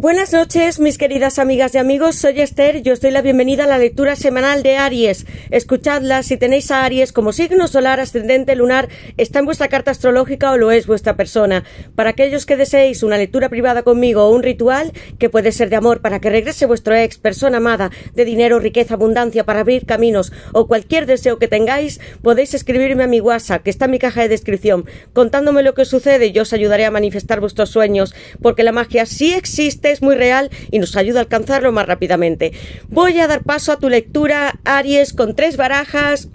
Buenas noches, mis queridas amigas y amigos. Soy Esther y os doy la bienvenida a la lectura semanal de Aries. Escuchadla, si tenéis a Aries como signo solar, ascendente, lunar, está en vuestra carta astrológica o lo es vuestra persona. Para aquellos que deseéis una lectura privada conmigo o un ritual, que puede ser de amor, para que regrese vuestro ex, persona amada, de dinero, riqueza, abundancia, para abrir caminos o cualquier deseo que tengáis, podéis escribirme a mi WhatsApp, que está en mi caja de descripción, contándome lo que sucede y yo os ayudaré a manifestar vuestros sueños, porque la magia sí existe es muy real y nos ayuda a alcanzarlo más rápidamente. Voy a dar paso a tu lectura, Aries, con tres barajas.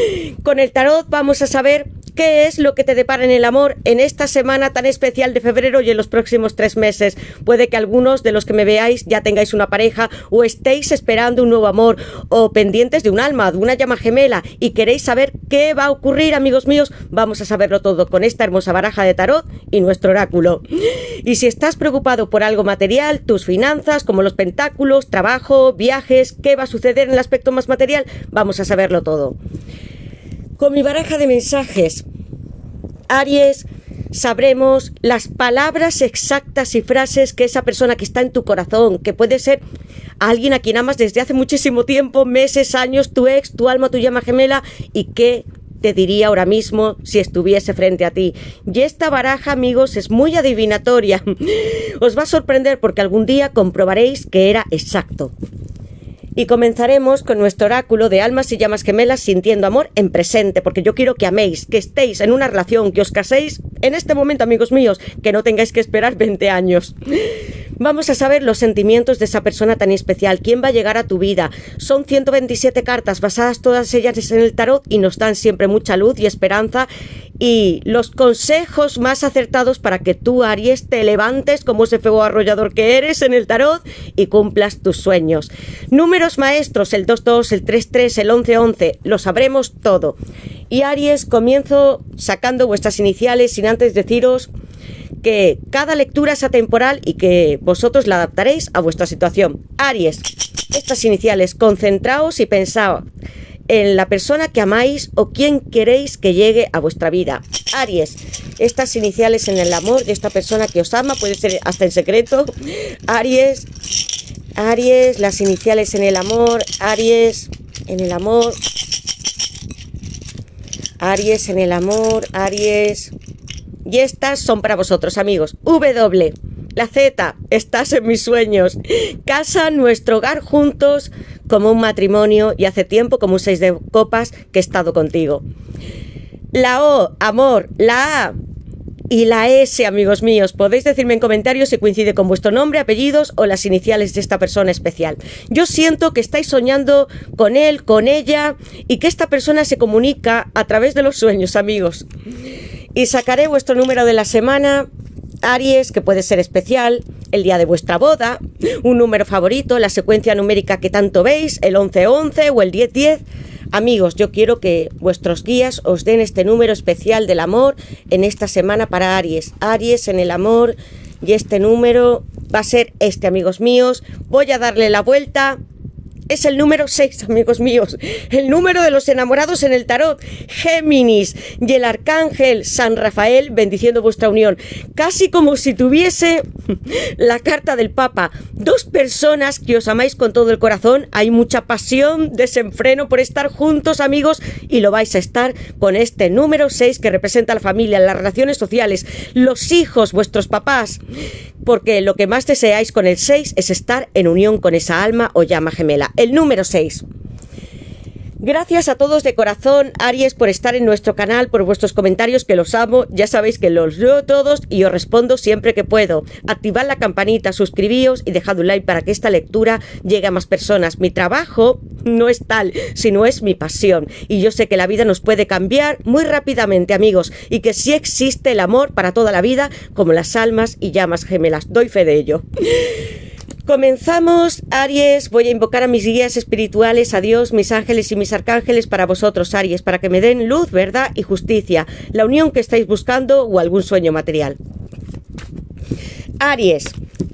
Con el tarot vamos a saber qué es lo que te depara en el amor en esta semana tan especial de febrero y en los próximos tres meses. Puede que algunos de los que me veáis ya tengáis una pareja o estéis esperando un nuevo amor o pendientes de un alma, de una llama gemela y queréis saber qué va a ocurrir, amigos míos, vamos a saberlo todo con esta hermosa baraja de tarot y nuestro oráculo. Y si estás preocupado por algo material, tus finanzas, como los pentáculos, trabajo, viajes, qué va a suceder en el aspecto más material, vamos a saberlo todo con mi baraja de mensajes. Aries, sabremos las palabras exactas y frases que esa persona que está en tu corazón, que puede ser alguien a quien amas desde hace muchísimo tiempo, meses, años, tu ex, tu alma, tu llama gemela, y qué te diría ahora mismo si estuviese frente a ti. Y esta baraja, amigos, es muy adivinatoria. Os va a sorprender porque algún día comprobaréis que era exacto y comenzaremos con nuestro oráculo de almas y llamas gemelas sintiendo amor en presente, porque yo quiero que améis, que estéis en una relación, que os caséis en este momento, amigos míos, que no tengáis que esperar 20 años. Vamos a saber los sentimientos de esa persona tan especial, quién va a llegar a tu vida. Son 127 cartas basadas todas ellas en el tarot y nos dan siempre mucha luz y esperanza y los consejos más acertados para que tú, Aries, te levantes como ese fuego arrollador que eres en el tarot y cumplas tus sueños. Números maestros, el 2-2, el 3-3, el 11-11, lo sabremos todo. Y Aries, comienzo sacando vuestras iniciales sin antes deciros que cada lectura es atemporal y que vosotros la adaptaréis a vuestra situación. Aries, estas iniciales, concentraos y pensad en la persona que amáis o quien queréis que llegue a vuestra vida. Aries, estas iniciales en el amor de esta persona que os ama, puede ser hasta en secreto. Aries, Aries, las iniciales en el amor, Aries, en el amor. Aries en el amor, Aries. Y estas son para vosotros, amigos. W. La Z, estás en mis sueños. Casa nuestro hogar juntos como un matrimonio y hace tiempo como un seis de copas que he estado contigo. La O, amor. La A, y la S, amigos míos. Podéis decirme en comentarios si coincide con vuestro nombre, apellidos o las iniciales de esta persona especial. Yo siento que estáis soñando con él, con ella y que esta persona se comunica a través de los sueños, amigos. Y sacaré vuestro número de la semana, Aries, que puede ser especial, el día de vuestra boda, un número favorito, la secuencia numérica que tanto veis, el 1111 -11 o el 1010. -10. Amigos, yo quiero que vuestros guías os den este número especial del amor en esta semana para Aries. Aries en el amor y este número va a ser este, amigos míos. Voy a darle la vuelta es el número 6, amigos míos, el número de los enamorados en el tarot, Géminis y el arcángel San Rafael bendiciendo vuestra unión, casi como si tuviese la carta del Papa, dos personas que os amáis con todo el corazón, hay mucha pasión, desenfreno por estar juntos, amigos, y lo vais a estar con este número 6 que representa la familia, las relaciones sociales, los hijos, vuestros papás, porque lo que más deseáis con el 6 es estar en unión con esa alma o llama gemela el número 6. Gracias a todos de corazón, Aries, por estar en nuestro canal, por vuestros comentarios, que los amo. Ya sabéis que los leo todos y os respondo siempre que puedo. Activad la campanita, suscribíos y dejad un like para que esta lectura llegue a más personas. Mi trabajo no es tal, sino es mi pasión. Y yo sé que la vida nos puede cambiar muy rápidamente, amigos, y que sí existe el amor para toda la vida, como las almas y llamas gemelas. Doy fe de ello. Comenzamos, Aries. Voy a invocar a mis guías espirituales, a Dios, mis ángeles y mis arcángeles para vosotros, Aries, para que me den luz, verdad y justicia, la unión que estáis buscando o algún sueño material. Aries,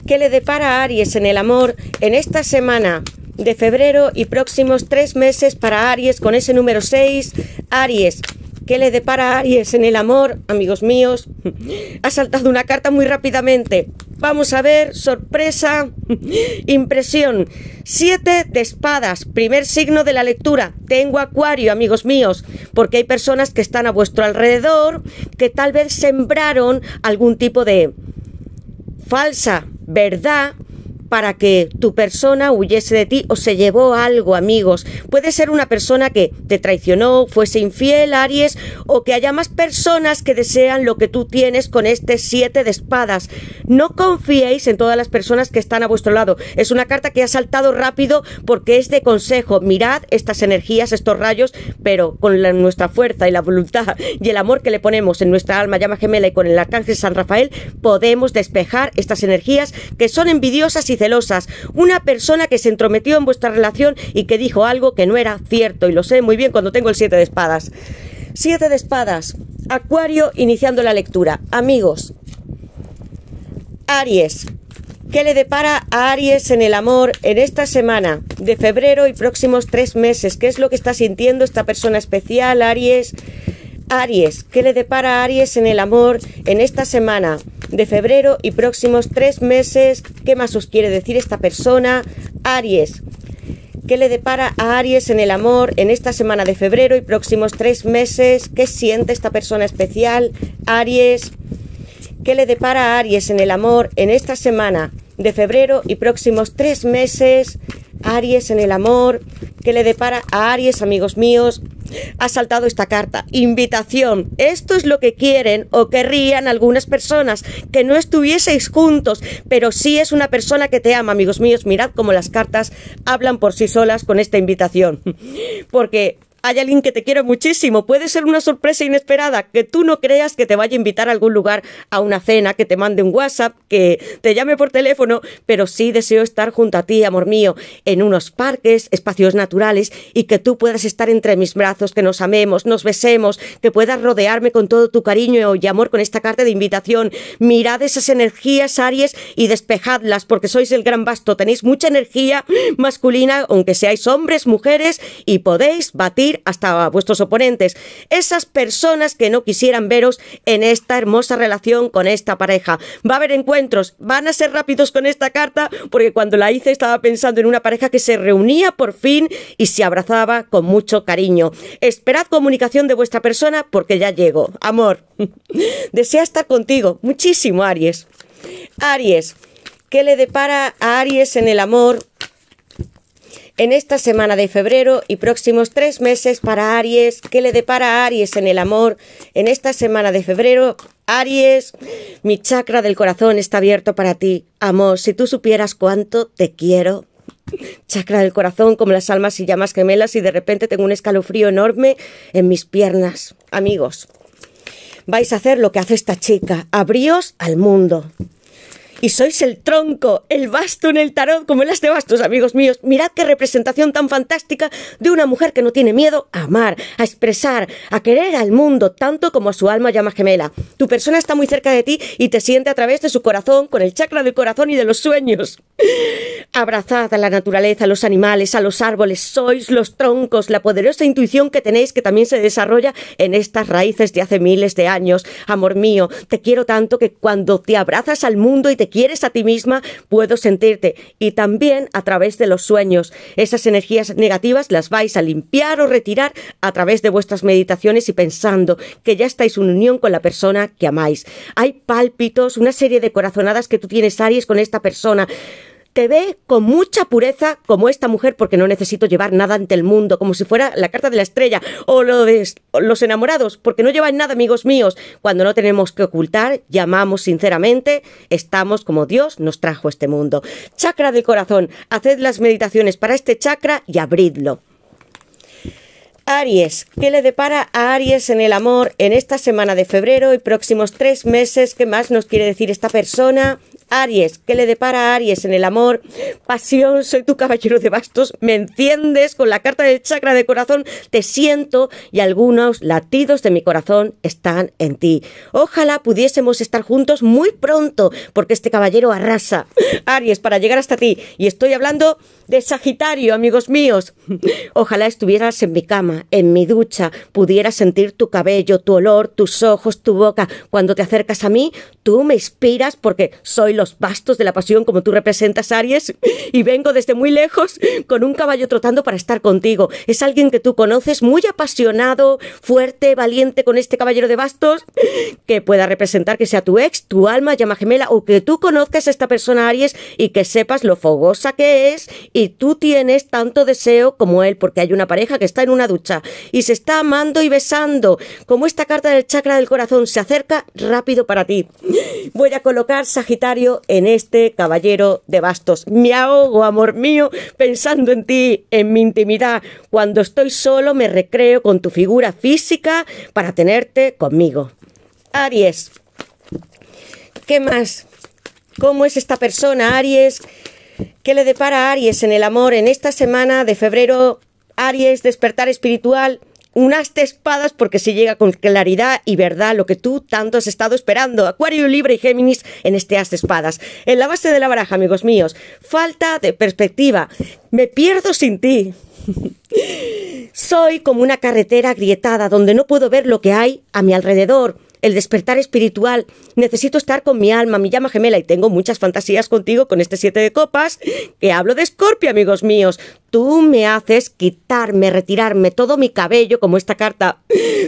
¿qué le depara a Aries en el amor en esta semana? de febrero y próximos tres meses para Aries con ese número 6. Aries, ¿Qué le depara Aries en el amor, amigos míos? Ha saltado una carta muy rápidamente. Vamos a ver, sorpresa, impresión. Siete de espadas, primer signo de la lectura. Tengo acuario, amigos míos, porque hay personas que están a vuestro alrededor que tal vez sembraron algún tipo de falsa verdad para que tu persona huyese de ti o se llevó algo, amigos. Puede ser una persona que te traicionó, fuese infiel, Aries, o que haya más personas que desean lo que tú tienes con este siete de espadas. No confiéis en todas las personas que están a vuestro lado. Es una carta que ha saltado rápido porque es de consejo. Mirad estas energías, estos rayos, pero con nuestra fuerza y la voluntad y el amor que le ponemos en nuestra alma llama gemela y con el arcángel San Rafael podemos despejar estas energías que son envidiosas celosas, una persona que se entrometió en vuestra relación y que dijo algo que no era cierto, y lo sé muy bien cuando tengo el siete de espadas. Siete de espadas, Acuario iniciando la lectura. Amigos, Aries, ¿Qué le depara a Aries en el amor en esta semana de febrero y próximos tres meses? ¿Qué es lo que está sintiendo esta persona especial, Aries? Aries, ¿qué le depara a Aries en el amor en esta semana de febrero y próximos tres meses? ¿Qué más os quiere decir esta persona? Aries, ¿qué le depara a Aries en el amor en esta semana de febrero y próximos tres meses? ¿Qué siente esta persona especial? Aries, ¿qué le depara a Aries en el amor en esta semana de febrero y próximos tres meses? Aries en el amor, ¿qué le depara a Aries, amigos míos, ha saltado esta carta. Invitación. Esto es lo que quieren o querrían algunas personas, que no estuvieseis juntos, pero sí es una persona que te ama, amigos míos. Mirad cómo las cartas hablan por sí solas con esta invitación. Porque hay alguien que te quiere muchísimo, puede ser una sorpresa inesperada, que tú no creas que te vaya a invitar a algún lugar a una cena, que te mande un WhatsApp, que te llame por teléfono, pero sí deseo estar junto a ti, amor mío, en unos parques, espacios naturales y que tú puedas estar entre mis brazos, que nos amemos, nos besemos, que puedas rodearme con todo tu cariño y amor con esta carta de invitación. Mirad esas energías, Aries, y despejadlas porque sois el gran basto, tenéis mucha energía masculina, aunque seáis hombres, mujeres, y podéis batir hasta vuestros oponentes, esas personas que no quisieran veros en esta hermosa relación con esta pareja. Va a haber encuentros, van a ser rápidos con esta carta, porque cuando la hice estaba pensando en una pareja que se reunía por fin y se abrazaba con mucho cariño. Esperad comunicación de vuestra persona porque ya llego. Amor, desea estar contigo muchísimo, Aries. Aries, ¿qué le depara a Aries en el amor en esta semana de febrero y próximos tres meses para Aries. ¿Qué le depara a Aries en el amor? En esta semana de febrero, Aries, mi chakra del corazón está abierto para ti. Amor, si tú supieras cuánto te quiero chakra del corazón como las almas y llamas gemelas y de repente tengo un escalofrío enorme en mis piernas. Amigos, vais a hacer lo que hace esta chica, abríos al mundo y sois el tronco, el basto en el tarot, como el las de bastos, amigos míos. Mirad qué representación tan fantástica de una mujer que no tiene miedo a amar, a expresar, a querer al mundo, tanto como a su alma llama gemela. Tu persona está muy cerca de ti y te siente a través de su corazón, con el chakra del corazón y de los sueños. Abrazad a la naturaleza, a los animales, a los árboles, sois los troncos, la poderosa intuición que tenéis que también se desarrolla en estas raíces de hace miles de años. Amor mío, te quiero tanto que cuando te abrazas al mundo y te quieres a ti misma, puedo sentirte. Y también a través de los sueños. Esas energías negativas las vais a limpiar o retirar a través de vuestras meditaciones y pensando que ya estáis en unión con la persona que amáis. Hay pálpitos, una serie de corazonadas que tú tienes, Aries, con esta persona te ve con mucha pureza como esta mujer porque no necesito llevar nada ante el mundo, como si fuera la carta de la estrella o de los enamorados, porque no llevan nada, amigos míos. Cuando no tenemos que ocultar, llamamos sinceramente, estamos como Dios nos trajo este mundo. Chakra del corazón, haced las meditaciones para este chakra y abridlo. Aries, ¿qué le depara a Aries en el amor en esta semana de febrero y próximos tres meses? ¿Qué más nos quiere decir esta persona? Aries, ¿qué le depara a Aries en el amor? Pasión, soy tu caballero de bastos, me enciendes con la carta del chakra de corazón, te siento y algunos latidos de mi corazón están en ti. Ojalá pudiésemos estar juntos muy pronto, porque este caballero arrasa. Aries, para llegar hasta ti, y estoy hablando de Sagitario, amigos míos. Ojalá estuvieras en mi cama, en mi ducha, pudieras sentir tu cabello, tu olor, tus ojos, tu boca. Cuando te acercas a mí, tú me inspiras porque soy los bastos de la pasión como tú representas, Aries, y vengo desde muy lejos con un caballo trotando para estar contigo. Es alguien que tú conoces, muy apasionado, fuerte, valiente con este caballero de bastos, que pueda representar que sea tu ex, tu alma, llama gemela, o que tú conozcas a esta persona, Aries, y que sepas lo fogosa que es, y tú tienes tanto deseo como él, porque hay una pareja que está en una ducha y se está amando y besando. Como esta carta del chakra del corazón se acerca rápido para ti. Voy a colocar Sagitario en este caballero de bastos. Me ahogo, amor mío, pensando en ti, en mi intimidad. Cuando estoy solo me recreo con tu figura física para tenerte conmigo. Aries. ¿Qué más? ¿Cómo es esta persona, Aries? ¿Qué le depara a Aries en el amor en esta semana de febrero? Aries, despertar espiritual de espadas porque se llega con claridad y verdad lo que tú tanto has estado esperando. Acuario, Libre y Géminis en este as de espadas. En la base de la baraja, amigos míos, falta de perspectiva. Me pierdo sin ti. Soy como una carretera agrietada donde no puedo ver lo que hay a mi alrededor el despertar espiritual, necesito estar con mi alma, mi llama gemela, y tengo muchas fantasías contigo con este siete de copas, que hablo de escorpio, amigos míos. Tú me haces quitarme, retirarme todo mi cabello, como esta carta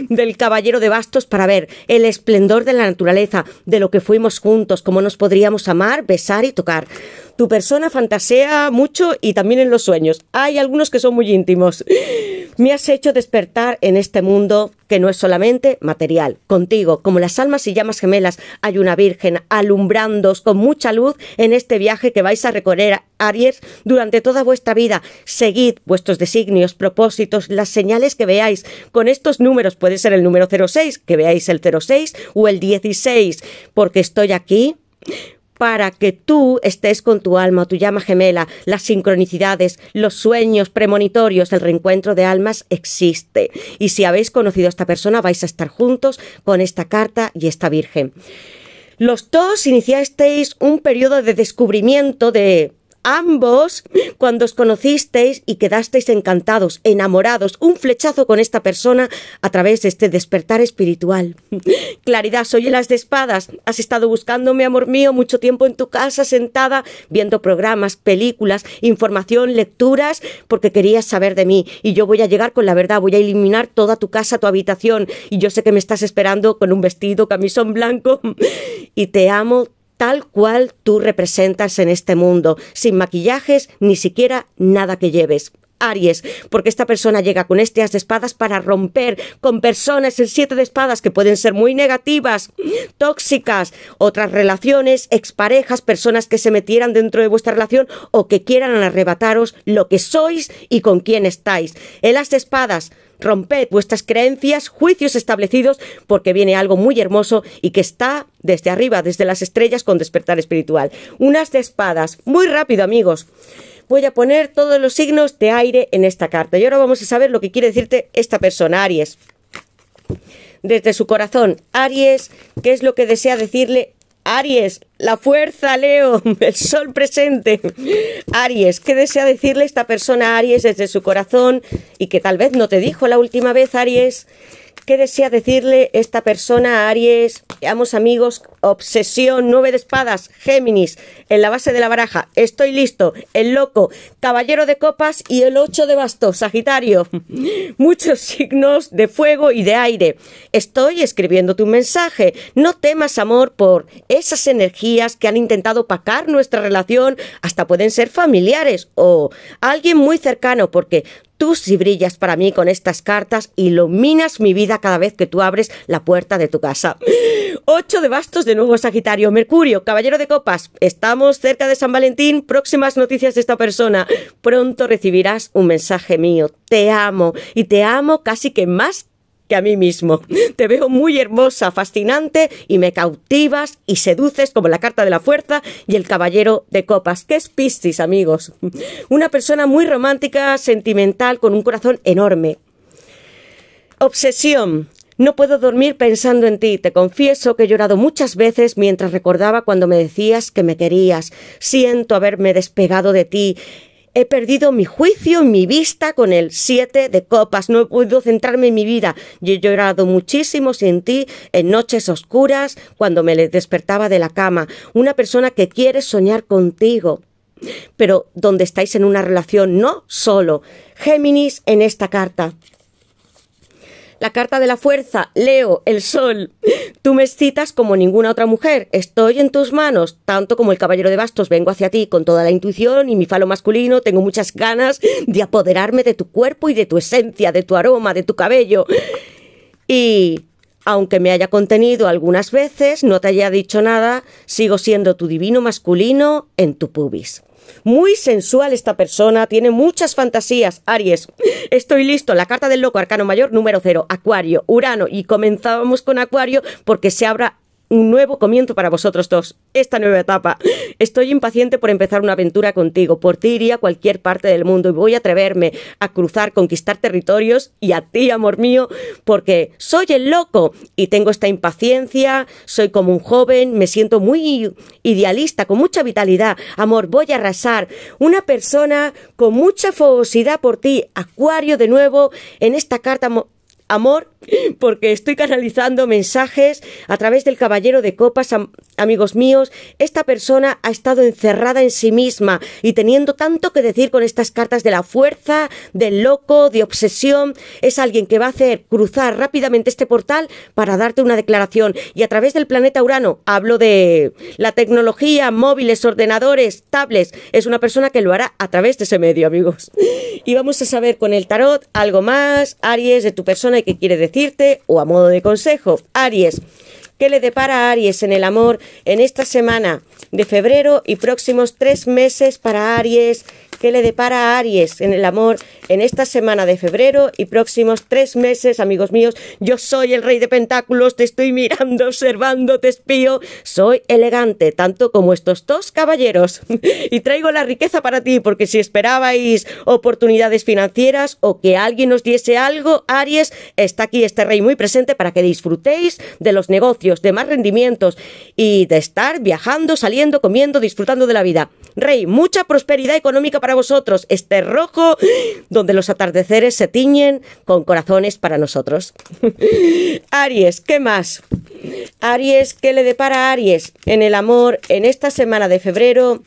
del caballero de bastos, para ver el esplendor de la naturaleza, de lo que fuimos juntos, cómo nos podríamos amar, besar y tocar. Tu persona fantasea mucho y también en los sueños. Hay algunos que son muy íntimos. Me has hecho despertar en este mundo que no es solamente material. Contigo, como las almas y llamas gemelas, hay una virgen alumbrándoos con mucha luz en este viaje que vais a recorrer, Aries, durante toda vuestra vida. Seguid vuestros designios, propósitos, las señales que veáis. Con estos números puede ser el número 06, que veáis el 06 o el 16, porque estoy aquí para que tú estés con tu alma, tu llama gemela, las sincronicidades, los sueños premonitorios, el reencuentro de almas existe. Y si habéis conocido a esta persona, vais a estar juntos con esta carta y esta Virgen. Los dos iniciasteis un periodo de descubrimiento de ambos cuando os conocisteis y quedasteis encantados, enamorados, un flechazo con esta persona a través de este despertar espiritual. Claridad, soy el de espadas. Has estado buscándome, amor mío, mucho tiempo en tu casa, sentada, viendo programas, películas, información, lecturas, porque querías saber de mí. Y yo voy a llegar con la verdad, voy a eliminar toda tu casa, tu habitación. Y yo sé que me estás esperando con un vestido, camisón blanco. Y te amo tal cual tú representas en este mundo, sin maquillajes, ni siquiera nada que lleves. Aries, porque esta persona llega con este as de espadas para romper con personas el siete de espadas que pueden ser muy negativas, tóxicas, otras relaciones, exparejas, personas que se metieran dentro de vuestra relación o que quieran arrebataros lo que sois y con quién estáis. El as de espadas Romped vuestras creencias, juicios establecidos, porque viene algo muy hermoso y que está desde arriba, desde las estrellas, con despertar espiritual. Unas de espadas. Muy rápido, amigos voy a poner todos los signos de aire en esta carta. Y ahora vamos a saber lo que quiere decirte esta persona, Aries. Desde su corazón, Aries, ¿qué es lo que desea decirle Aries, la fuerza, Leo, el sol presente. Aries, ¿qué desea decirle esta persona Aries desde su corazón y que tal vez no te dijo la última vez, Aries? ¿Qué desea decirle esta persona, Aries? Amos amigos, obsesión, nueve de espadas, Géminis, en la base de la baraja, estoy listo, el loco, caballero de copas y el ocho de bastos, Sagitario. Muchos signos de fuego y de aire. Estoy escribiendo tu mensaje. No temas, amor, por esas energías que han intentado pacar nuestra relación, hasta pueden ser familiares o alguien muy cercano, porque Tú si brillas para mí con estas cartas, iluminas mi vida cada vez que tú abres la puerta de tu casa. Ocho de bastos de nuevo Sagitario. Mercurio, caballero de copas, estamos cerca de San Valentín. Próximas noticias de esta persona. Pronto recibirás un mensaje mío. Te amo y te amo casi que más que a mí mismo. Te veo muy hermosa, fascinante y me cautivas y seduces como la carta de la fuerza y el caballero de copas, qué es Piscis, amigos. Una persona muy romántica, sentimental, con un corazón enorme. Obsesión. No puedo dormir pensando en ti. Te confieso que he llorado muchas veces mientras recordaba cuando me decías que me querías. Siento haberme despegado de ti he perdido mi juicio y mi vista con el siete de copas, no he podido centrarme en mi vida. Yo he llorado muchísimo sin ti en noches oscuras, cuando me despertaba de la cama. Una persona que quiere soñar contigo pero donde estáis en una relación, no solo. Géminis en esta carta. La carta de la fuerza, Leo, el sol. Tú me excitas como ninguna otra mujer. Estoy en tus manos, tanto como el caballero de bastos. Vengo hacia ti con toda la intuición y mi falo masculino. Tengo muchas ganas de apoderarme de tu cuerpo y de tu esencia, de tu aroma, de tu cabello. Y aunque me haya contenido algunas veces, no te haya dicho nada, sigo siendo tu divino masculino en tu pubis. Muy sensual esta persona, tiene muchas fantasías. Aries, estoy listo. La carta del loco, arcano mayor, número 0, Acuario, Urano. Y comenzamos con Acuario porque se abra un nuevo comienzo para vosotros dos, esta nueva etapa. Estoy impaciente por empezar una aventura contigo. Por ti iría a cualquier parte del mundo y voy a atreverme a cruzar, conquistar territorios y a ti, amor mío, porque soy el loco y tengo esta impaciencia, soy como un joven, me siento muy idealista, con mucha vitalidad. Amor, voy a arrasar. Una persona con mucha fogosidad por ti, Acuario de nuevo, en esta carta amor, porque estoy canalizando mensajes a través del caballero de copas, amigos míos. Esta persona ha estado encerrada en sí misma y teniendo tanto que decir con estas cartas de la fuerza, del loco, de obsesión. Es alguien que va a hacer cruzar rápidamente este portal para darte una declaración. Y a través del planeta Urano, hablo de la tecnología, móviles, ordenadores, tablets. Es una persona que lo hará a través de ese medio, amigos. Y vamos a saber con el tarot algo más, Aries, de tu persona qué quiere decirte o a modo de consejo. Aries. ¿Qué le depara a Aries en el amor en esta semana de febrero y próximos tres meses para Aries? Qué le depara a Aries en el amor en esta semana de febrero y próximos tres meses, amigos míos. Yo soy el rey de pentáculos, te estoy mirando, observando, te espío. Soy elegante, tanto como estos dos caballeros. y traigo la riqueza para ti, porque si esperabais oportunidades financieras o que alguien os diese algo, Aries, está aquí este rey muy presente para que disfrutéis de los negocios, de más rendimientos y de estar viajando, saliendo, comiendo, disfrutando de la vida. Rey, mucha prosperidad económica para vosotros. Este rojo, donde los atardeceres se tiñen con corazones para nosotros. Aries, ¿qué más? Aries, ¿qué le depara a Aries? En el amor, en esta semana de febrero,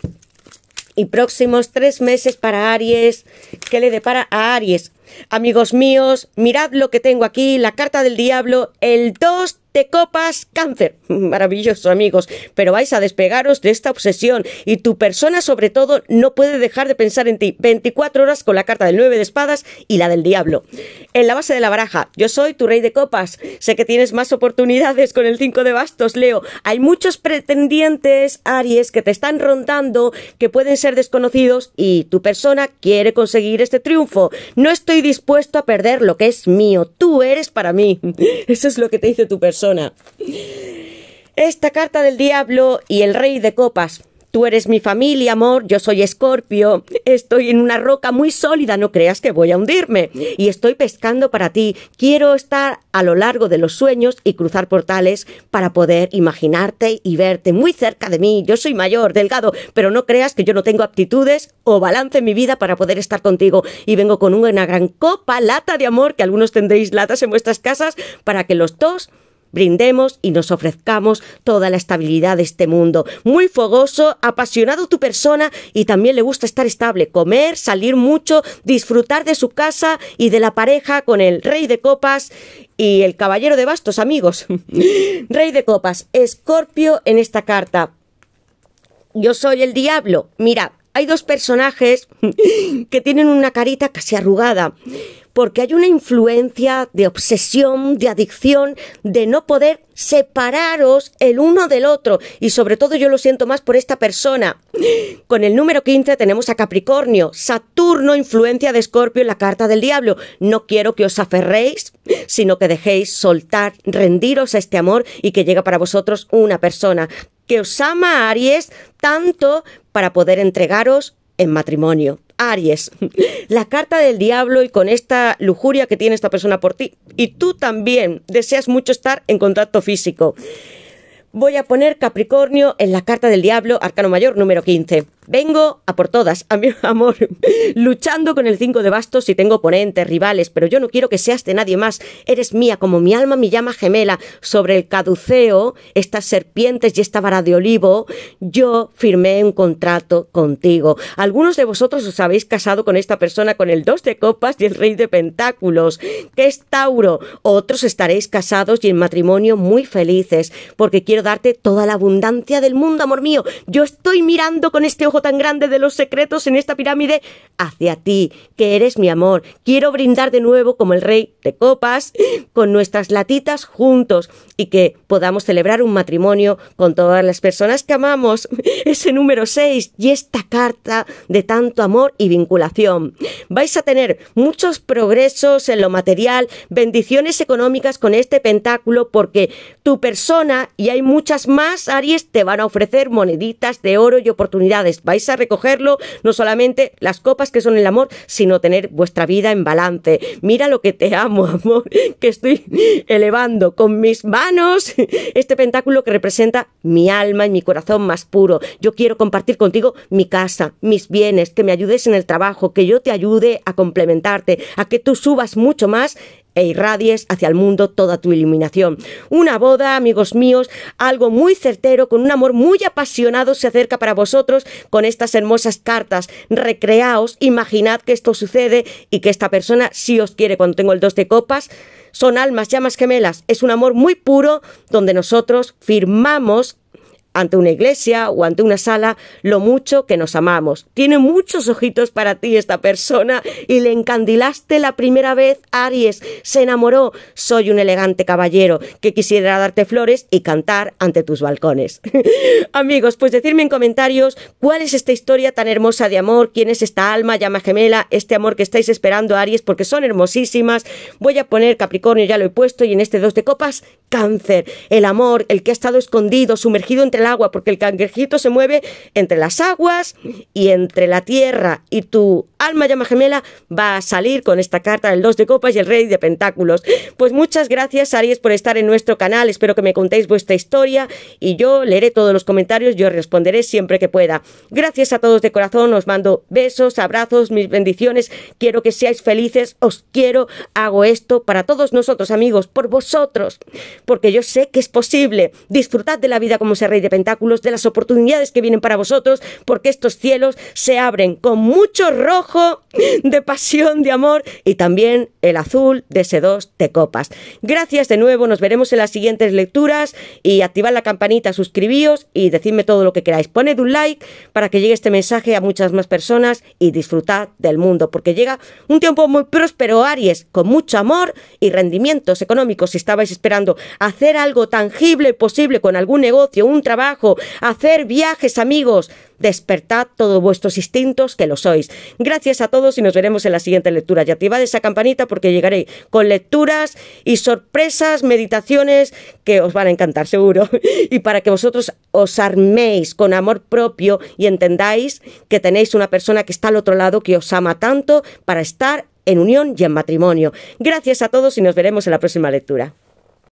y próximos tres meses para Aries. ¿Qué le depara a Aries? Amigos míos, mirad lo que tengo aquí, la carta del diablo, el 2 de copas cáncer. Maravilloso, amigos, pero vais a despegaros de esta obsesión y tu persona sobre todo no puede dejar de pensar en ti 24 horas con la carta del 9 de espadas y la del diablo. En la base de la baraja, yo soy tu rey de copas. Sé que tienes más oportunidades con el 5 de bastos, Leo. Hay muchos pretendientes, Aries, que te están rondando, que pueden ser desconocidos y tu persona quiere conseguir este triunfo. No estoy dispuesto a perder lo que es mío. Tú eres para mí. Eso es lo que te dice tu persona. Esta carta del diablo y el rey de copas. Tú eres mi familia, amor, yo soy escorpio, estoy en una roca muy sólida, no creas que voy a hundirme, y estoy pescando para ti. Quiero estar a lo largo de los sueños y cruzar portales para poder imaginarte y verte muy cerca de mí. Yo soy mayor, delgado, pero no creas que yo no tengo aptitudes o balance en mi vida para poder estar contigo. Y vengo con una gran copa, lata de amor, que algunos tendréis latas en vuestras casas, para que los dos brindemos y nos ofrezcamos toda la estabilidad de este mundo. Muy fogoso, apasionado tu persona y también le gusta estar estable, comer, salir mucho, disfrutar de su casa y de la pareja con el rey de copas y el caballero de bastos, amigos. rey de copas, Escorpio en esta carta. Yo soy el diablo. Mira, hay dos personajes que tienen una carita casi arrugada porque hay una influencia de obsesión, de adicción, de no poder separaros el uno del otro. Y sobre todo yo lo siento más por esta persona. Con el número 15 tenemos a Capricornio. Saturno influencia de Escorpio en la carta del diablo. No quiero que os aferréis, sino que dejéis soltar, rendiros a este amor y que llegue para vosotros una persona que os ama a Aries tanto para poder entregaros en matrimonio. Aries, la carta del diablo y con esta lujuria que tiene esta persona por ti. Y tú también deseas mucho estar en contacto físico. Voy a poner Capricornio en la carta del diablo, arcano mayor número 15. Vengo a por todas, a mi amor, luchando con el 5 de bastos y tengo oponentes, rivales, pero yo no quiero que seas de nadie más. Eres mía, como mi alma, mi llama gemela. Sobre el caduceo, estas serpientes y esta vara de olivo, yo firmé un contrato contigo. Algunos de vosotros os habéis casado con esta persona con el 2 de copas y el rey de pentáculos, que es Tauro. Otros estaréis casados y en matrimonio muy felices, porque quiero darte toda la abundancia del mundo, amor mío. Yo estoy mirando con este ojo tan grande de los secretos en esta pirámide hacia ti, que eres mi amor. Quiero brindar de nuevo como el rey de copas, con nuestras latitas juntos y que podamos celebrar un matrimonio con todas las personas que amamos. Ese número 6 y esta carta de tanto amor y vinculación. Vais a tener muchos progresos en lo material, bendiciones económicas con este pentáculo porque tu persona y hay muchas más, Aries, te van a ofrecer moneditas de oro y oportunidades pues vais a recogerlo, no solamente las copas que son el amor, sino tener vuestra vida en balance. Mira lo que te amo, amor, que estoy elevando con mis manos este pentáculo que representa mi alma y mi corazón más puro. Yo quiero compartir contigo mi casa, mis bienes, que me ayudes en el trabajo, que yo te ayude a complementarte, a que tú subas mucho más e irradies hacia el mundo toda tu iluminación. Una boda, amigos míos, algo muy certero, con un amor muy apasionado se acerca para vosotros con estas hermosas cartas. Recreaos, imaginad que esto sucede y que esta persona sí os quiere cuando tengo el dos de copas. Son almas, llamas gemelas. Es un amor muy puro donde nosotros firmamos ante una iglesia o ante una sala lo mucho que nos amamos. Tiene muchos ojitos para ti esta persona y le encandilaste la primera vez, Aries. Se enamoró. Soy un elegante caballero que quisiera darte flores y cantar ante tus balcones. Amigos, pues decirme en comentarios cuál es esta historia tan hermosa de amor, quién es esta alma, llama gemela, este amor que estáis esperando, Aries, porque son hermosísimas. Voy a poner Capricornio, ya lo he puesto, y en este dos de copas, cáncer. El amor, el que ha estado escondido, sumergido entre el agua, porque el cangrejito se mueve entre las aguas y entre la tierra. Y tu alma llama gemela va a salir con esta carta del dos de copas y el rey de pentáculos. Pues muchas gracias, Aries, por estar en nuestro canal. Espero que me contéis vuestra historia y yo leeré todos los comentarios, yo responderé siempre que pueda. Gracias a todos de corazón, os mando besos, abrazos, mis bendiciones. Quiero que seáis felices, os quiero, hago esto para todos nosotros, amigos, por vosotros, porque yo sé que es posible. Disfrutad de la vida como se rey de Pentáculos, de las oportunidades que vienen para vosotros, porque estos cielos se abren con mucho rojo de pasión, de amor y también el azul de ese sedos de copas. Gracias de nuevo, nos veremos en las siguientes lecturas y activad la campanita, suscribíos y decidme todo lo que queráis. Poned un like para que llegue este mensaje a muchas más personas y disfrutad del mundo, porque llega un tiempo muy próspero, Aries, con mucho amor y rendimientos económicos. Si estabais esperando hacer algo tangible, posible, con algún negocio, un trabajo, hacer viajes, amigos. Despertad todos vuestros instintos que lo sois. Gracias a todos y nos veremos en la siguiente lectura. Y activad esa campanita porque llegaré con lecturas y sorpresas, meditaciones que os van a encantar seguro. Y para que vosotros os arméis con amor propio y entendáis que tenéis una persona que está al otro lado, que os ama tanto para estar en unión y en matrimonio. Gracias a todos y nos veremos en la próxima lectura.